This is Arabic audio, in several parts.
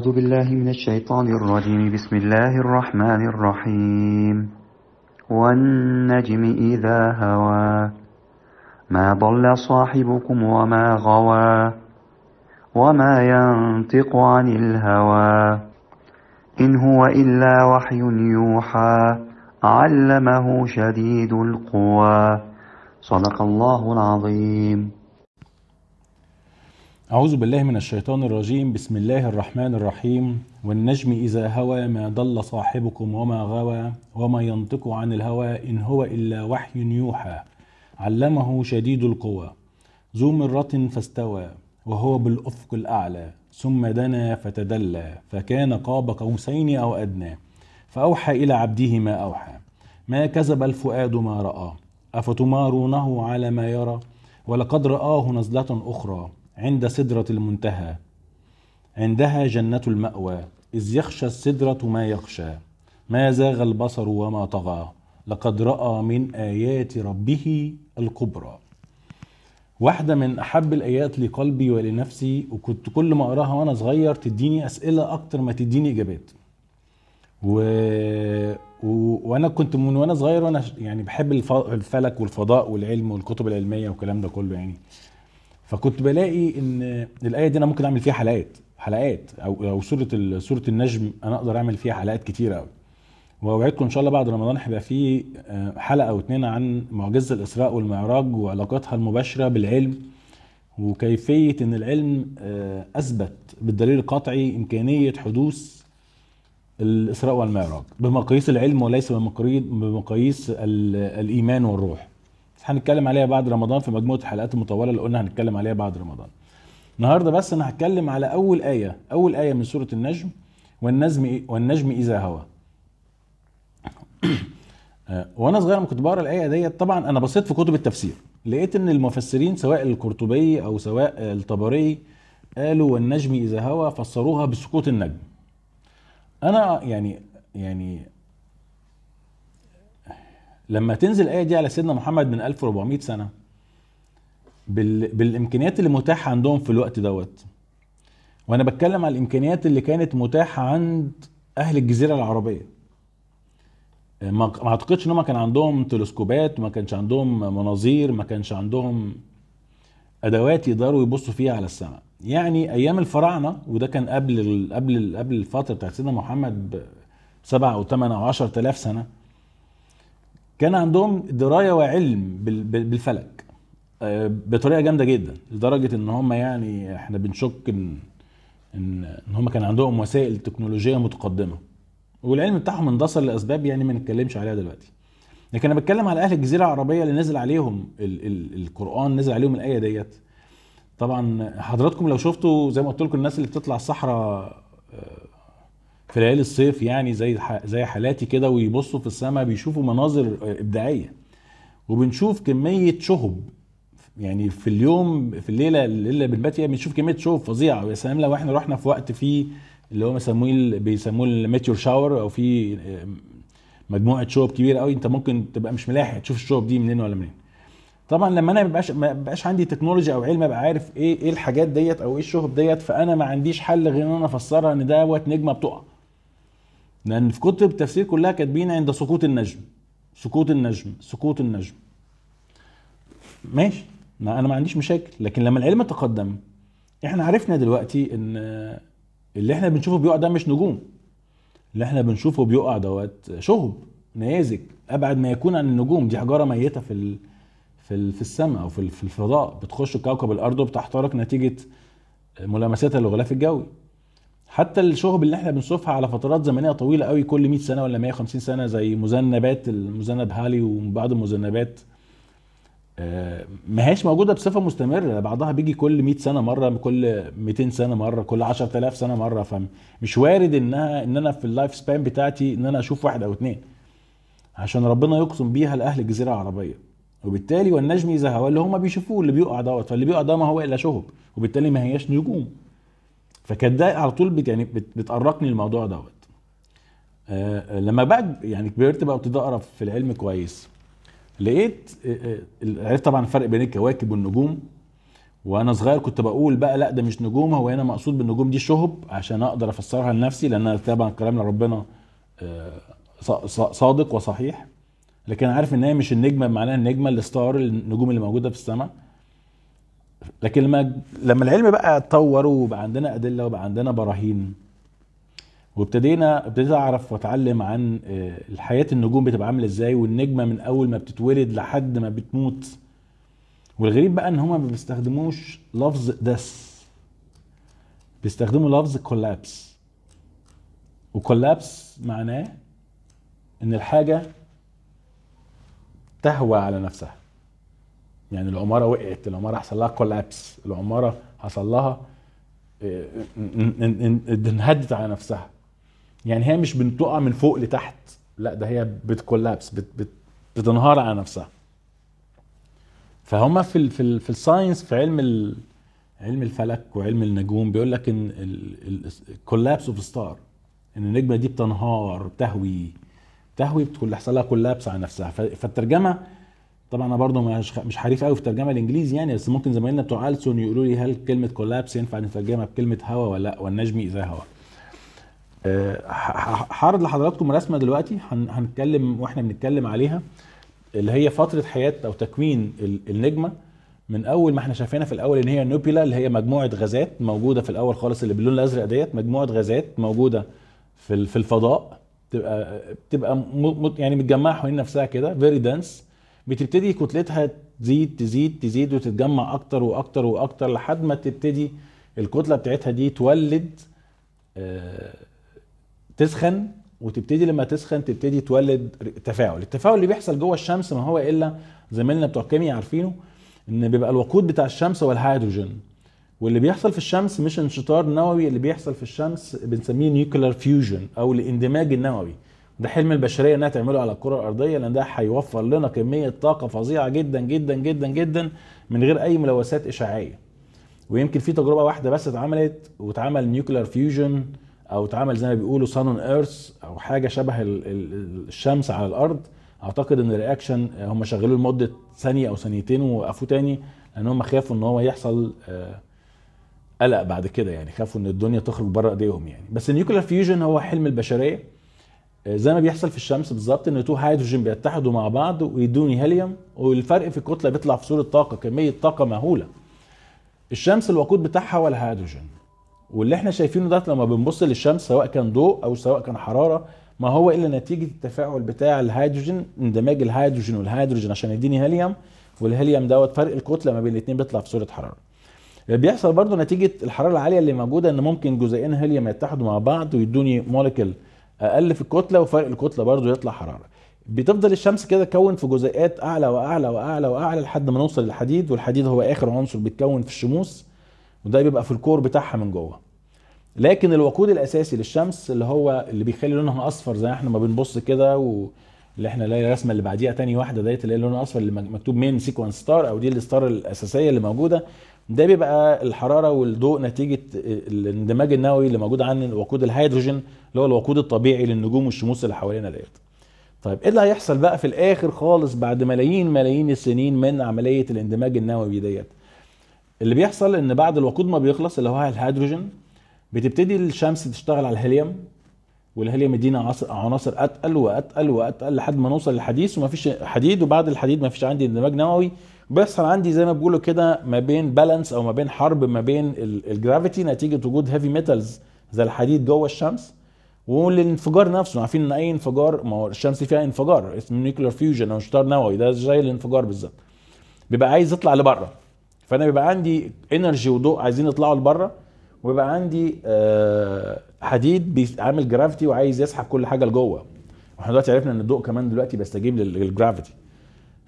أعوذ بالله من الشيطان الرجيم بسم الله الرحمن الرحيم والنجم إذا هوى ما ضل صاحبكم وما غوى وما ينطق عن الهوى إن هو إلا وحي يوحى علمه شديد القوى صدق الله العظيم أعوذ بالله من الشيطان الرجيم بسم الله الرحمن الرحيم والنجم إذا هوى ما ضل صاحبكم وما غوى وما ينطق عن الهوى إن هو إلا وحي يوحى علمه شديد القوى ذو مرة فاستوى وهو بالأفق الأعلى ثم دنا فتدلى فكان قاب قوسين أو أدنى فأوحى إلى عبده ما أوحى ما كذب الفؤاد ما رأى أفتمارونه على ما يرى ولقد رآه نزلة أخرى عند سدرة المنتهى عندها جنة المأوى إذ يخشى السدرة ما يخشى ما زاغ البصر وما طغى لقد رأى من آيات ربه الكبرى واحدة من أحب الآيات لقلبي ولنفسي وكنت كل ما أقراها وأنا صغير تديني أسئلة أكتر ما تديني إجابات و... و... وأنا كنت من وأنا صغير وأنا يعني بحب الفلك والفضاء والعلم والكتب العلمية والكلام ده كله يعني فكنت بلاقي ان الايه دي انا ممكن اعمل فيها حلقات حلقات او او سوره سوره النجم انا اقدر اعمل فيها حلقات كتيره قوي واوعدكم ان شاء الله بعد رمضان هيبقى فيه آه، حلقه او اتنين عن معجزه الاسراء والمعراج وعلاقتها المباشره بالعلم وكيفيه ان العلم آه، اثبت بالدليل القطعي امكانيه حدوث الاسراء والمعراج بمقاييس العلم وليس بمقاييس الايمان والروح هنتكلم عليها بعد رمضان في مجموعه الحلقات المطوله اللي قلنا هنتكلم عليها بعد رمضان النهارده بس انا هتكلم على اول ايه اول ايه من سوره النجم والنجم إيه؟ والنجم اذا هوى وانا صغير لما كنت بقرا الايه ديت طبعا انا بصيت في كتب التفسير لقيت ان المفسرين سواء القرطبي او سواء الطبري قالوا والنجم اذا هوى فسروها بسقوط النجم انا يعني يعني لما تنزل الايه دي على سيدنا محمد من 1400 سنه بال... بالامكانيات اللي متاحه عندهم في الوقت دوت وانا بتكلم على الامكانيات اللي كانت متاحه عند اهل الجزيره العربيه ما اعتقدش ان هم كان عندهم تلسكوبات ما كانش عندهم مناظير ما كانش عندهم ادوات يقدروا يبصوا فيها على السماء يعني ايام الفراعنه وده كان قبل قبل قبل الفتره بتاعت سيدنا محمد 7 او ثمان او 10000 سنه كان عندهم درايه وعلم بالفلك آه، بطريقه جامده جدا لدرجه ان هم يعني احنا بنشك ان ان هم كان عندهم وسائل تكنولوجيه متقدمه والعلم بتاعهم اندثر لاسباب يعني ما نتكلمش عليها دلوقتي لكن انا بتكلم على اهل الجزيره العربيه اللي نزل عليهم ال ال القران نزل عليهم الايه ديت طبعا حضراتكم لو شفتوا زي ما قلت لكم الناس اللي بتطلع الصحراء آه، في ليالي الصيف يعني زي زي حالاتي كده ويبصوا في السماء بيشوفوا مناظر ابداعيه وبنشوف كميه شهب يعني في اليوم في الليله اللي بنبات فيها بنشوف كميه شهب فظيعه ويا سلام لو احنا رحنا في وقت فيه اللي هو مسموه بيسموه الميتيور شاور او في آه، مجموعه شوب كبيره قوي انت ممكن تبقى مش ملاحق تشوف الشوب دي منين ولا منين طبعا لما انا ما ما بيبقاش عندي تكنولوجيا او علم ابقى عارف ايه ايه الحاجات ديت او ايه الشهب ديت فانا ما عنديش حل غير ان انا افسرها ان دوت نجمه بتقع لان في كتب التفسير كلها كاتبين عند سقوط النجم سقوط النجم سقوط النجم ماشي ما انا ما عنديش مشاكل لكن لما العلم تقدم احنا عرفنا دلوقتي ان اللي احنا بنشوفه بيقع ده مش نجوم اللي احنا بنشوفه بيقع دوت شهب نيازك ابعد ما يكون عن النجوم دي حجاره ميته في في في السماء او في, في الفضاء بتخش كوكب الارض وبتحترق نتيجه ملامساتها للغلاف الجوي حتى الشهب اللي احنا بنشوفها على فترات زمنيه طويله قوي كل 100 سنه ولا 150 سنه زي مذنبات المذنب هالي وبعض المذنبات آه، ما هيش موجوده بصفه مستمره بعضها بيجي كل 100 سنه مره كل 200 سنه مره كل 10000 سنه مره فمش وارد انها ان انا في اللايف سبان بتاعتي ان انا اشوف واحد او اثنين عشان ربنا يقسم بيها لاهل الجزيره العربيه وبالتالي والنجم اذا هوى اللي هم بيشوفوه اللي بيقع دوت فاللي بيقع ده ما هو الا شهب وبالتالي ما هياش نجوم فكانت ده على طول بت يعني بت بتقرقني الموضوع دوت آه،, آه لما بعد يعني كبرت بقى وابتديت اقرا في العلم كويس لقيت آه، آه، عرفت طبعا الفرق بين الكواكب والنجوم وانا صغير كنت بقول بقى لا ده مش نجوم هو هنا مقصود بالنجوم دي شهب عشان اقدر افسرها لنفسي لان طبعا كلام ربنا صادق وصحيح لكن عارف ان هي مش النجمه بمعناها النجمه الستار النجوم اللي موجوده في السماء لكن لما لما العلم بقى اتطور وبقى عندنا ادله وبقى عندنا براهين وابتدينا ابتديت اعرف واتعلم عن آه، حياه النجوم بتبقى عامله ازاي والنجمه من اول ما بتتولد لحد ما بتموت والغريب بقى ان هما ما بيستخدموش لفظ دس بيستخدموا لفظ كولابس وكولابس معناه ان الحاجه تهوى على نفسها يعني العماره وقعت العماره حصل لها كولابس العماره حصل لها آه، آه، آه، انهدت على نفسها يعني هي مش بتقع من فوق لتحت لا ده هي بتكولابس بت بت بتنهار على نفسها فهم في في, في الساينس في علم علم الفلك وعلم النجوم بيقول لك ان الكولابس اوف ستار ان النجمه دي بتنهار بتهوي تهوي بتكون يحصل لها كولابس على نفسها فالترجمه طبعا انا برضو مش حريف قوي في الترجمه الانجليزي يعني بس ممكن زمايلنا بتوع السون يقولوا لي هل كلمه كولابس ينفع نترجمها بكلمه هوا ولا لا والنجم اذا هوا آه، هعرض لحضراتكم رسمه دلوقتي هنتكلم واحنا بنتكلم عليها اللي هي فتره حياه او تكوين النجمه من اول ما احنا شايفينها في الاول ان هي نوبيلا اللي هي مجموعه غازات موجوده في الاول خالص اللي باللون الازرق ديت مجموعه غازات موجوده في في الفضاء بتبقى بتبقى يعني متجمعه حوالين نفسها كده فيري دانس بتبتدي كتلتها تزيد تزيد تزيد وتتجمع اكتر واكتر واكتر لحد ما تبتدي الكتله بتاعتها دي تولد آه، تسخن وتبتدي لما تسخن تبتدي تولد تفاعل التفاعل اللي بيحصل جوه الشمس ما هو الا زمايلنا بتوع الكيمياء عارفينه ان بيبقى الوقود بتاع الشمس هو الهيدروجين واللي بيحصل في الشمس مش انشطار نووي اللي بيحصل في الشمس بنسميه نيوكلير فيوجن او الاندماج النووي ده حلم البشريه انها تعمله على الكره الارضيه لان ده هيوفر لنا كميه طاقه فظيعه جدا جدا جدا جدا من غير اي ملوثات اشعاعيه ويمكن في تجربه واحده بس اتعملت واتعمل نيوكلير فيوجن او اتعمل زي ما بيقولوا سان اون ايرث او حاجه شبه الشمس على الارض اعتقد ان الرياكشن هم شغلوه لمده ثانيه او ثانيتين ووقفوه تاني لان هم خافوا ان هو يحصل آه، قلق بعد كده يعني خافوا ان الدنيا تخرج بره ايديهم يعني بس النيوكلير فيوجن هو حلم البشريه آه، زي ما بيحصل في الشمس بالظبط ان تو هيدروجين بيتحدوا مع بعض ويدوني هيليوم والفرق في الكتله بيطلع في صوره طاقه كميه طاقه مهوله الشمس الوقود بتاعها هو الهيدروجين واللي احنا شايفينه ده لما بنبص للشمس سواء كان ضوء او سواء كان حراره ما هو الا نتيجه التفاعل بتاع الهيدروجين اندماج الهيدروجين والهيدروجين عشان يديني هيليوم والهيليوم دوت فرق الكتله ما بين الاثنين بيطلع في صوره حراره آه، بيحصل برضه نتيجه الحراره العاليه اللي موجوده ان ممكن جزيئين هيليوم يتحدوا مع بعض ويدوني مولكيول اقل في الكتله وفرق الكتله برضو يطلع حراره بتفضل الشمس كده تكون في جزيئات اعلى واعلى واعلى واعلى لحد ما نوصل للحديد والحديد هو اخر عنصر بيتكون في الشموس وده بيبقى في الكور بتاعها من جوه لكن الوقود الاساسي للشمس اللي هو اللي بيخلي لونها اصفر زي احنا ما بنبص كده واللي احنا الرسمه اللي بعديها تاني واحده ديت اللي لونها اصفر اللي مكتوب مين سيكونس ستار او دي الستار الاساسيه اللي موجوده ده بيبقى الحراره والضوء نتيجه آه، الاندماج النووي اللي موجود عن وقود الهيدروجين اللي هو الوقود الطبيعي للنجوم والشموس اللي حوالينا ديت طيب ايه اللي هيحصل بقى في الاخر خالص بعد ملايين ملايين السنين من عمليه الاندماج النووي ديت اللي بيحصل ان بعد الوقود ما بيخلص اللي هو الهيدروجين بتبتدي الشمس تشتغل على الهيليوم والهيليوم يدينا عناصر اتقل واتقل واتقل لحد ما نوصل للحديث ومفيش حديد وبعد الحديد مفيش عندي اندماج نووي بيحصل عندي زي ما بيقولوا كده ما بين بالانس او ما بين حرب ما بين الجرافيتي نتيجه وجود هيفي ميتالز زي الحديد جوه الشمس والانفجار نفسه عارفين ان اي انفجار ما هو الشمس فيها انفجار اسمه نيوكلير فيوجن او شطار نووي ده زي الانفجار بالظبط بيبقى عايز يطلع لبره فانا بيبقى عندي انرجي وضوء عايزين يطلعوا لبره وبيبقى عندي آه، حديد بيعمل جرافيتي وعايز يسحب كل حاجه لجوه واحنا دلوقتي عرفنا ان الضوء كمان دلوقتي بيستجيب للجرافيتي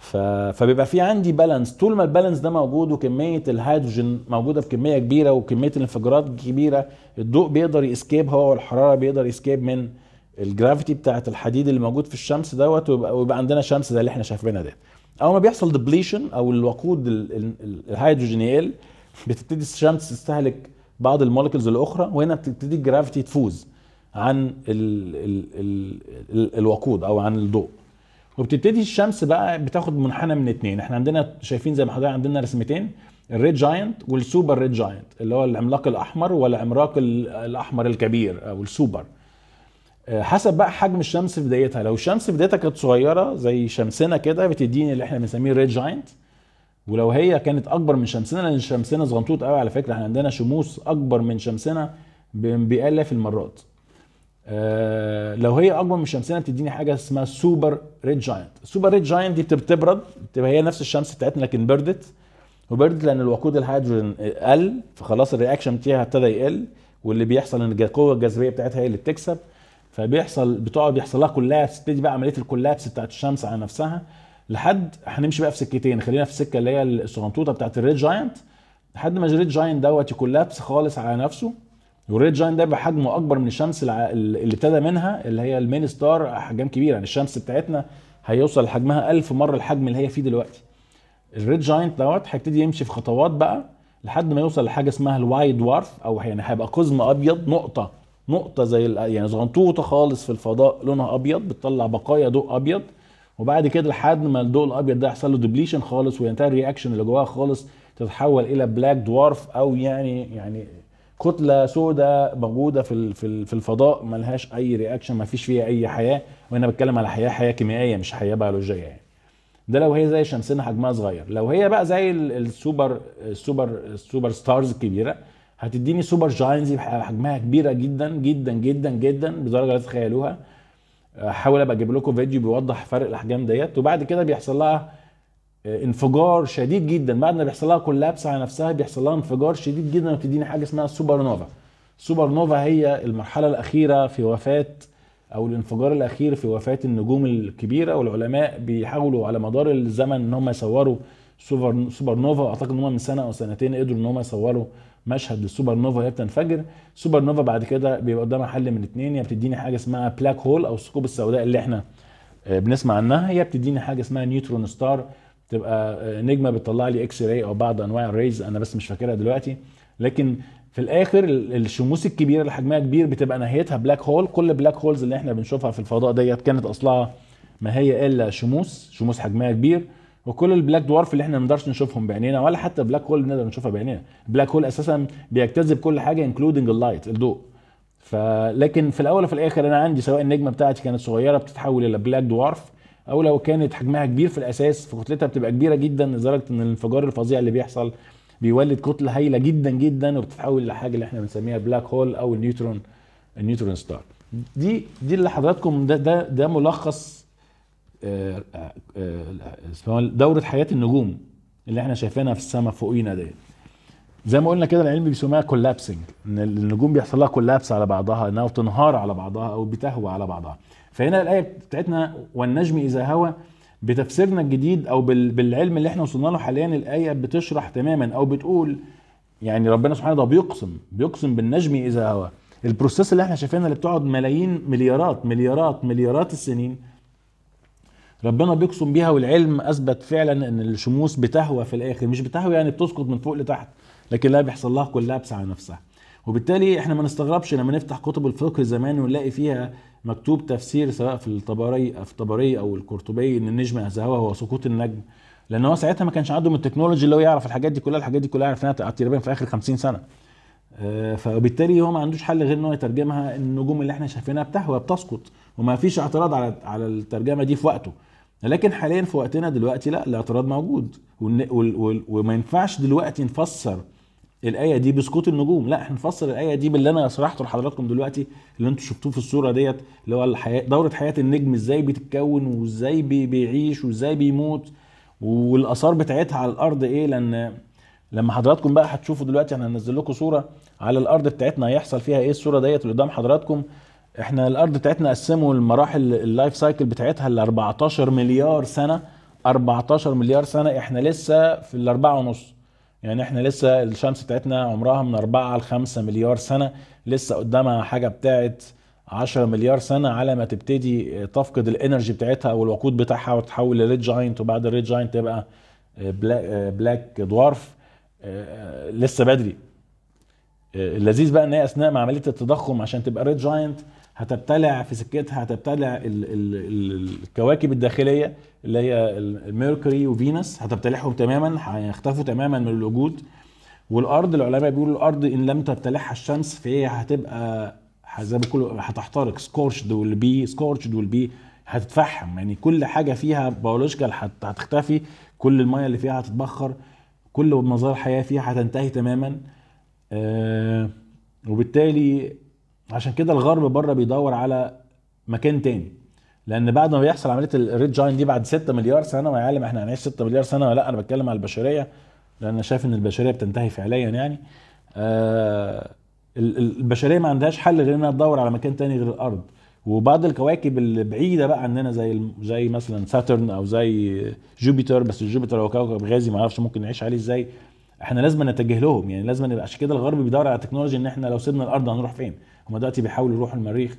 ف... فبيبقى في عندي بالانس طول ما البالانس ده موجود وكميه الهيدروجين موجوده بكميه كبيره وكميه الانفجارات كبيره الضوء بيقدر يسكيب هو والحراره بيقدر يسكيب من الجرافيتي بتاعه الحديد اللي موجود في الشمس دوت ويبقى, ويبقى عندنا شمس زي اللي احنا شايفينها ده اول ما بيحصل ديبليشن او الوقود الهيدروجين يقل بتبتدي الشمس تستهلك بعض المولكيولز الاخرى وهنا بتبتدي الجرافيتي تفوز عن الـ الـ الـ الوقود او عن الضوء وبتبتدي الشمس بقى بتاخد منحنى من اتنين احنا عندنا شايفين زي ما حضرتك عندنا رسمتين الريد جاينت والسوبر ريد جاينت اللي هو العملاق الاحمر والعملاق الاحمر الكبير او السوبر آه، حسب بقى حجم الشمس في بدايتها لو الشمس في بدايتها كانت صغيره زي شمسنا كده بتديني اللي احنا بنسميه ريد جاينت ولو هي كانت اكبر من شمسنا لان شمسنا صغنطوط قوي على فكره احنا عندنا شموس اكبر من شمسنا بالاف المرات لو هي اكبر من شمسنا بتديني حاجه اسمها سوبر ريد جاينت السوبر ريد جاينت دي بتبرد بتبقى هي نفس الشمس بتاعتنا لكن بردت وبردت لان الوقود الهيدروجين قل فخلاص الرياكشن بتاعها ابتدى يقل واللي بيحصل ان القوه الجاذبيه بتاعتها هي اللي بتكسب فبيحصل بتقعد بيحصل لها كولابس تبتدي بقى عمليه الكولابس بتاعت الشمس على نفسها لحد هنمشي بقى في سكتين خلينا في السكه اللي هي الصغنطوطه بتاعت الريد جاينت لحد ما الريد جاينت دوت يكولابس خالص على نفسه والريد جاين ده بحجمه اكبر من الشمس اللي ابتدى منها اللي هي المين ستار احجام كبيره يعني الشمس بتاعتنا هيوصل لحجمها 1000 مره الحجم اللي هي فيه دلوقتي الريد جاينت دوت هيبتدي يمشي في خطوات بقى لحد ما يوصل لحاجه اسمها الوايد وارف او يعني هيبقى قزم ابيض نقطه نقطه زي يعني زغنطوطه خالص في الفضاء لونها ابيض بتطلع بقايا ضوء ابيض وبعد كده لحد ما الضوء الابيض ده يحصل له ديبليشن خالص وينتهي الرياكشن اللي جواها خالص تتحول الى بلاك دوارف او يعني يعني كتله سوداء موجوده في في الفضاء ملهاش اي رياكشن مفيش فيها اي حياه وهنا بتكلم على حياه حياه كيميائيه مش حياه بيولوجيه يعني ده لو هي زي شمسنا حجمها صغير لو هي بقى زي السوبر السوبر السوبر ستارز الكبيره هتديني سوبر جاينز حجمها كبيره جدا جدا جدا جدا بدرجه لا تتخيلوها احاول أه، ابقى اجيب لكم فيديو بيوضح فرق الاحجام ديت وبعد كده بيحصل لها آه، انفجار شديد جدا بعد ما بيحصل لها كولابس على نفسها بيحصل لها انفجار شديد جدا وبتديني حاجه اسمها سوبر نوفا سوبر نوفا هي المرحله الاخيره في وفاه او الانفجار الاخير في وفاه النجوم الكبيره والعلماء بيحاولوا على مدار الزمن ان هم يصوروا سوبر سوبر نوفا اعتقد ان هم من سنه او سنتين قدروا ان هم يصوروا مشهد للسوبر نوفا وهي بتنفجر سوبر نوفا بعد كده بيبقى قدامها حل من اتنين يا بتديني حاجه اسمها بلاك هول او الثقوب السوداء اللي احنا آه، بنسمع عنها هي بتديني حاجه اسمها نيوترون ستار تبقى نجمه بتطلع لي اكس راي او بعض انواع الريز انا بس مش فاكرها دلوقتي لكن في الاخر الشموس الكبيره اللي حجمها كبير بتبقى نهايتها بلاك هول كل بلاك هولز اللي احنا بنشوفها في الفضاء ديت كانت اصلها ما هي الا شموس شموس حجمها كبير وكل البلاك دوارف اللي احنا ما نقدرش نشوفهم بعينينا ولا حتى بلاك هول بنقدر نشوفها بعينينا بلاك هول اساسا بيجتذب كل حاجه انكلودنج اللايت الضوء فلكن في الاول وفي الاخر انا عندي سواء النجمه بتاعتي كانت صغيره بتتحول الى بلاك دوارف او لو كانت حجمها كبير في الاساس فكتلتها بتبقى كبيره جدا لدرجه ان الانفجار الفظيع اللي بيحصل بيولد كتله هايله جدا جدا وبتتحول لحاجه اللي احنا بنسميها بلاك هول او النيوترون النيوترون ستار دي دي اللي حضراتكم ده ده ده ملخص آه، آه، آه، دوره حياه النجوم اللي احنا شايفينها في السماء فوقينا ده زي ما قلنا كده العلم بيسميها كولابسنج ان النجوم بيحصل لها كولابس على بعضها انها بتنهار على بعضها او بتهوى على بعضها فهنا الايه بتاعتنا والنجم اذا هوى بتفسيرنا الجديد او بالعلم اللي احنا وصلنا له حاليا الايه بتشرح تماما او بتقول يعني ربنا سبحانه ده بيقسم بيقسم بالنجم اذا هوى البروسيس اللي احنا شايفينها اللي بتقعد ملايين مليارات مليارات مليارات السنين ربنا بيقسم بيها والعلم اثبت فعلا ان الشموس بتهوى في الاخر مش بتهوى يعني بتسقط من فوق لتحت لكن لا بيحصل لها كلها على نفسها وبالتالي احنا ما نستغربش لما نفتح كتب الفقه زمان ونلاقي فيها مكتوب تفسير سواء في الطبري في الطبري او القرطبي ان النجم اهزهوه هو سقوط النجم لان هو ساعتها ما كانش عندهم التكنولوجي اللي هو يعرف الحاجات دي كلها الحاجات دي كلها عرفناها تقريبا في اخر 50 سنه آه، فبالتالي هو ما عندوش حل غير ان هو يترجمها النجوم اللي احنا شايفينها بتهوى بتسقط وما فيش اعتراض على على الترجمه دي في وقته لكن حاليا في وقتنا دلوقتي لا الاعتراض موجود وما ينفعش دلوقتي نفسر الايه دي بسقوط النجوم لا احنا نفسر الايه دي باللي انا شرحته لحضراتكم دلوقتي اللي انتم شفتوه في الصوره ديت اللي هو الحياه دوره حياه النجم ازاي بتتكون وازاي بيعيش وازاي بيموت والاثار بتاعتها على الارض ايه لان لما حضراتكم بقى هتشوفوا دلوقتي احنا هننزل لكم صوره على الارض بتاعتنا هيحصل فيها ايه الصوره ديت اللي قدام حضراتكم احنا الارض بتاعتنا قسموا المراحل اللايف سايكل بتاعتها ل 14 مليار سنه 14 مليار سنه احنا لسه في الاربعه ونص يعني احنا لسه الشمس بتاعتنا عمرها من 4 ل 5 مليار سنه لسه قدامها حاجه بتاعت 10 مليار سنه على ما تبتدي تفقد الانرجي بتاعتها او الوقود بتاعها وتتحول لريد جاينت وبعد الريد جاينت تبقى بلاك آه، دوارف آه، آه، لسه بدري اللذيذ بقى ان هي اثناء ما عمليه التضخم عشان تبقى ريد جاينت هتبتلع في سكتها هتبتلع ال ال الكواكب الداخليه اللي هي الميركوري وفينوس هتبتلعهم تماما هيختفوا تماما من الوجود والارض العلماء بيقولوا الارض ان لم تبتلعها الشمس فهي هتبقى زي ما بيقولوا هتحترق سكورشد ويل بي سكورشد ويل بي هتتفحم يعني كل حاجه فيها بيولوجيكال هتختفي كل الميه اللي فيها هتتبخر كل مظاهر الحياه فيها هتنتهي تماما آه وبالتالي عشان كده الغرب بره بيدور على مكان تاني لان بعد ما بيحصل عمليه الريد جاين دي بعد 6 مليار سنه يا عالم احنا هنعيش 6 مليار سنه لا انا بتكلم على البشريه لان انا شايف ان البشريه بتنتهي فعليا يعني آه البشريه ما عندهاش حل غير انها تدور على مكان تاني غير الارض وبعض الكواكب البعيده بقى عننا زي زي مثلا ساترن او زي جوبيتر بس جوبيتر هو كوكب غازي ما اعرفش ممكن نعيش عليه ازاي احنا لازم نتجه لهم يعني لازم نبقى عشان كده الغرب بيدور على تكنولوجي ان احنا لو سيبنا الارض هنروح فين هما دلوقتي بيحاولوا يروحوا المريخ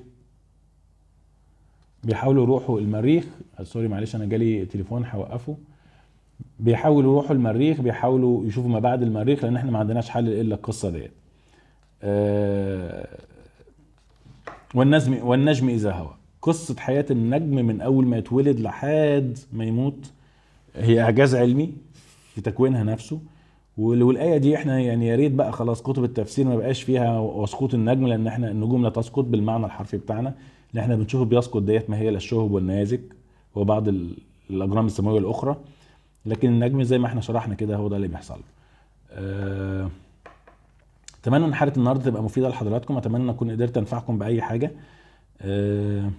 بيحاولوا يروحوا المريخ آه، سوري معلش انا جالي تليفون هوقفه بيحاولوا يروحوا المريخ بيحاولوا يشوفوا ما بعد المريخ لان احنا ما عندناش حل الا القصه ديت آه والنجم والنجم اذا هوى قصه حياه النجم من اول ما يتولد لحد ما يموت هي اعجاز علمي في تكوينها نفسه والايه دي احنا يعني يا ريت بقى خلاص كتب التفسير ما بقاش فيها وسقوط النجم لان احنا النجوم لا تسقط بالمعنى الحرفي بتاعنا اللي احنا بنشوفه بيسقط ديت ما هي لا الشهب والنيازك وبعض الاجرام السماويه الاخرى لكن النجم زي ما احنا شرحنا كده هو ده اللي بيحصل له. آه، اتمنى ان حلقه النهارده تبقى مفيده لحضراتكم اتمنى اكون قدرت انفعكم باي حاجه أه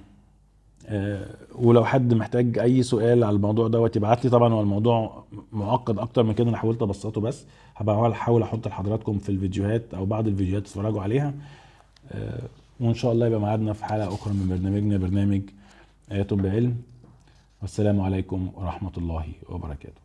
آه، ولو حد محتاج اي سؤال على الموضوع دوت يبعت لي طبعا هو الموضوع معقد اكتر من كده انا حاولت ابسطه بس هبقى احاول احط لحضراتكم في الفيديوهات او بعض الفيديوهات تتفرجوا عليها آه، وان شاء الله يبقى ميعادنا في حلقه اخرى من برنامجنا برنامج طب علم والسلام عليكم ورحمه الله وبركاته